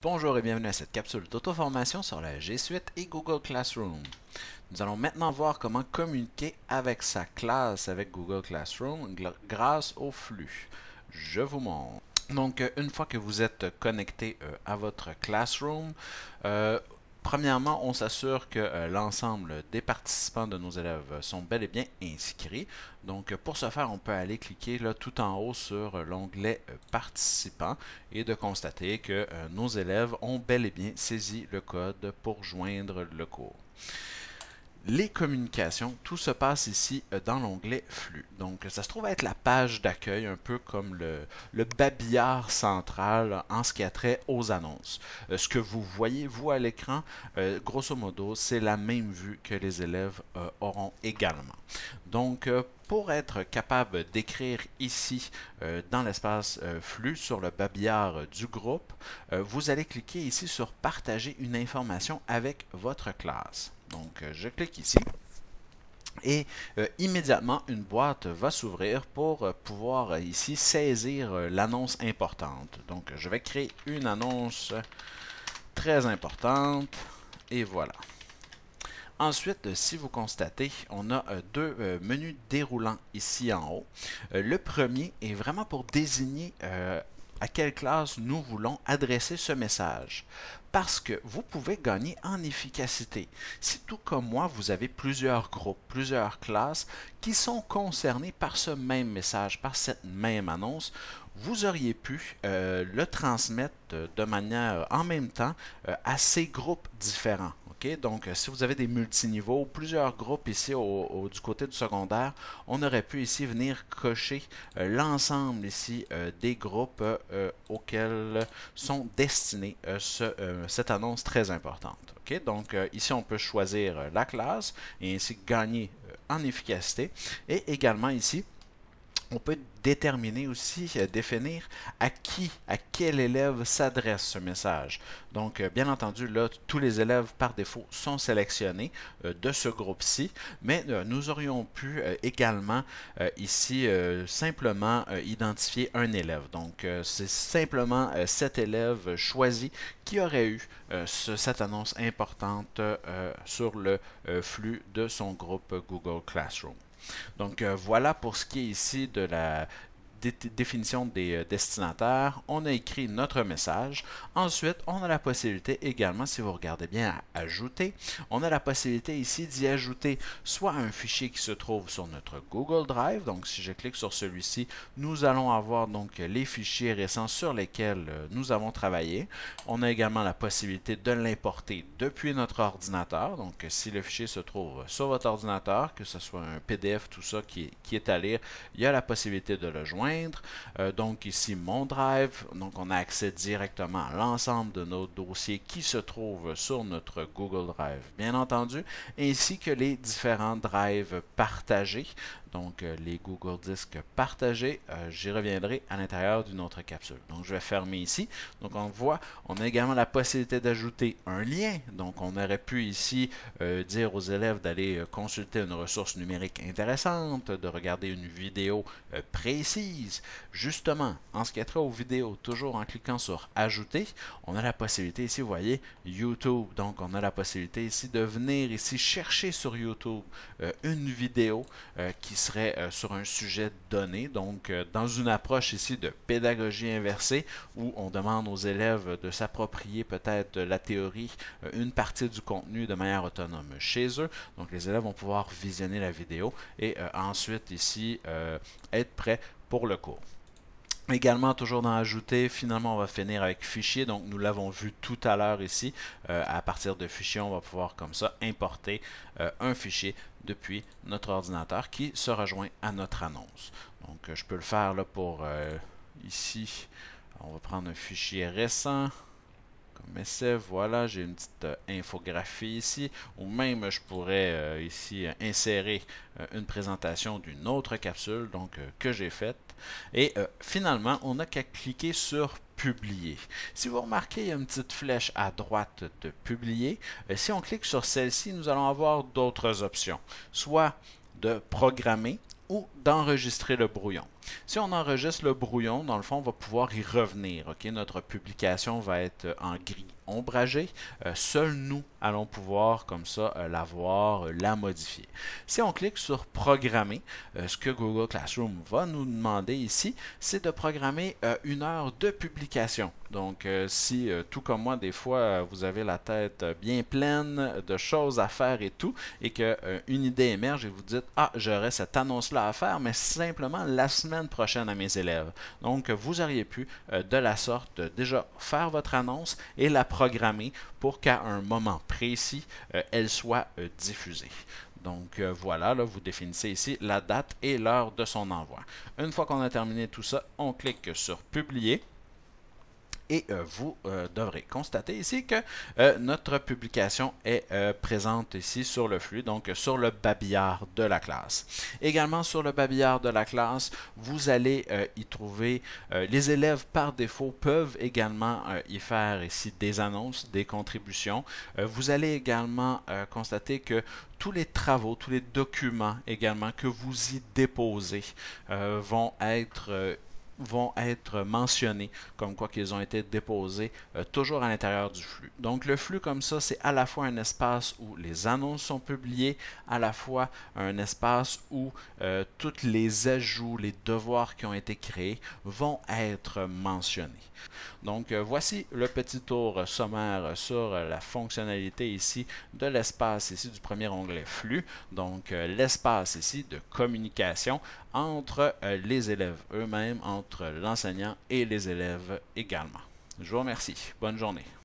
Bonjour et bienvenue à cette capsule d'auto-formation sur la G Suite et Google Classroom. Nous allons maintenant voir comment communiquer avec sa classe avec Google Classroom grâce au flux. Je vous montre. Donc, euh, une fois que vous êtes connecté euh, à votre Classroom, euh, Premièrement, on s'assure que euh, l'ensemble des participants de nos élèves sont bel et bien inscrits. Donc, pour ce faire, on peut aller cliquer tout en haut sur euh, l'onglet euh, Participants et de constater que nos élèves ont bel et bien saisi le code pour joindre le cours les communications, tout se passe ici euh, dans l'onglet flux. Donc ça se trouve être la page d'accueil, un peu comme le, babillard central en ce qui a trait aux annonces. Euh, ce que vous voyez, vous, à l'écran, euh, grosso modo, c'est la même vue que les élèves auront également. Donc pour être capable d'écrire ici euh, dans l'espace euh, flux sur le babillard du groupe, euh, vous allez cliquer ici sur partager une information avec votre classe. Donc je clique ici. Et immédiatement, une boîte va s'ouvrir pour pouvoir ici saisir l'annonce importante. Donc, je vais créer une annonce très importante. Et voilà. Ensuite, euh, si vous constatez, on a euh, deux euh, menus déroulants ici en haut. le premier est vraiment pour désigner à quelle classe nous voulons adresser ce message. Parce que vous pouvez gagner en efficacité. Si tout comme moi, vous avez plusieurs groupes, plusieurs classes qui sont concernées par ce même message, par cette même annonce, vous auriez pu le transmettre de manière en même temps à ces groupes différents. Donc, euh, si vous avez des multiniveaux, plusieurs groupes ici du côté du secondaire, on aurait pu ici venir cocher euh, l'ensemble ici euh, des groupes auxquels sont destinés cette annonce très importante. Donc, ici, on peut choisir la classe et ainsi gagner en efficacité. Et également ici, on peut déterminer aussi, euh, définir à qui, à quel élève s'adresse ce message. Donc, euh, bien entendu, là, tous les élèves par défaut sont sélectionnés euh, de ce groupe-ci, mais nous aurions pu également ici simplement identifier un élève. Donc, c'est simplement cet élève choisi qui aurait eu cette annonce importante sur le flux de son groupe Google Classroom. Donc euh, voilà pour ce qui est ici de la, définition des euh, destinataires, on a écrit notre message. Ensuite, on a la possibilité également, si vous regardez bien, à ajouter. On a la possibilité ici d'y ajouter soit un fichier qui se trouve sur notre Google Drive. Donc, si je clique sur celui-ci, nous allons avoir donc les fichiers récents sur lesquels euh, nous avons travaillé. On a également la possibilité de l'importer depuis notre ordinateur. Donc, euh, si le fichier se trouve sur votre ordinateur, que ce soit un PDF, tout ça qui, qui est à lire, il y a la possibilité de le joindre euh, donc ici, mon drive. Donc on a accès directement à l'ensemble de nos dossiers qui se trouvent sur notre Google Drive, bien entendu, ainsi que les différents drives partagés donc euh, les Google Disques partagés. Euh, j'y reviendrai à l'intérieur d'une autre capsule. Donc je vais fermer ici. Donc on voit, on a également la possibilité d'ajouter un lien. Donc on aurait pu ici euh, dire aux élèves d'aller consulter une ressource numérique intéressante, de regarder une vidéo précise. Justement, en ce qui a trait aux vidéos, toujours en cliquant sur Ajouter, on a la possibilité ici, vous voyez, YouTube. Donc, on a la possibilité ici de venir ici chercher sur YouTube une vidéo qui serait euh, sur un sujet donné. Donc, euh, dans une approche ici de pédagogie inversée, où on demande aux élèves de s'approprier peut-être euh, la théorie, une partie du contenu de manière autonome chez eux. Donc, les élèves vont pouvoir visionner la vidéo et ensuite ici être prêts pour le cours. Également, toujours dans Ajouter, finalement, on va finir avec Fichier. Donc, nous l'avons vu tout à l'heure ici. Euh, à partir de Fichier, on va pouvoir comme ça importer euh, un fichier depuis notre ordinateur qui se rejoint à notre annonce. Donc, euh, je peux le faire là pour ici. On va prendre un fichier récent. Mais c'est Voilà, j'ai une petite euh, infographie ici, ou même je pourrais euh, ici euh, insérer une présentation d'une autre capsule donc, que j'ai faite. Et finalement, on n'a qu'à cliquer sur publier. Si vous remarquez, il y a une petite flèche à droite de publier. si on clique sur celle-ci, nous allons avoir d'autres options, soit de programmer ou d'enregistrer le brouillon. Si on enregistre le brouillon, dans le fond, on va pouvoir y revenir. Notre publication va être euh, en gris ombragé. Euh, seuls nous allons pouvoir comme ça euh, la voir, la modifier. Si on clique sur Programmer, ce que Google Classroom va nous demander ici, c'est de programmer une heure de publication. Donc, si tout comme moi, des fois, vous avez la tête bien pleine de choses à faire et tout, et qu'une idée émerge et vous dites, ah, j'aurais cette annonce-là à faire, mais simplement la semaine prochaine à mes élèves. Donc, vous auriez pu, euh, de la sorte, déjà faire votre annonce et la programmer pour qu'à un moment précis, euh, elle soit euh, diffusée. Donc voilà, là, vous définissez ici la date et l'heure de son envoi. Une fois qu'on a terminé tout ça, on clique sur Publier. Et euh, vous euh, devrez constater ici que euh, notre publication est présente ici sur le flux, donc sur le babillard de la classe. Également sur le babillard de la classe, vous allez y trouver, les élèves par défaut peuvent également y faire ici des annonces, des contributions. vous allez également constater que tous les travaux, tous les documents également que vous y déposez vont être utilisés vont être mentionnés comme quoi qu'ils ont été déposés euh, toujours à l'intérieur du flux. Donc le flux comme ça, c'est à la fois un espace où les annonces sont publiées, à la fois un espace où euh, tous les ajouts, les devoirs qui ont été créés vont être mentionnés. Donc euh, voici le petit tour sommaire sur la fonctionnalité ici de l'espace ici du premier onglet flux. Donc l'espace ici de communication entre les élèves eux-mêmes, entre l'enseignant et les élèves également. Je vous remercie. Bonne journée.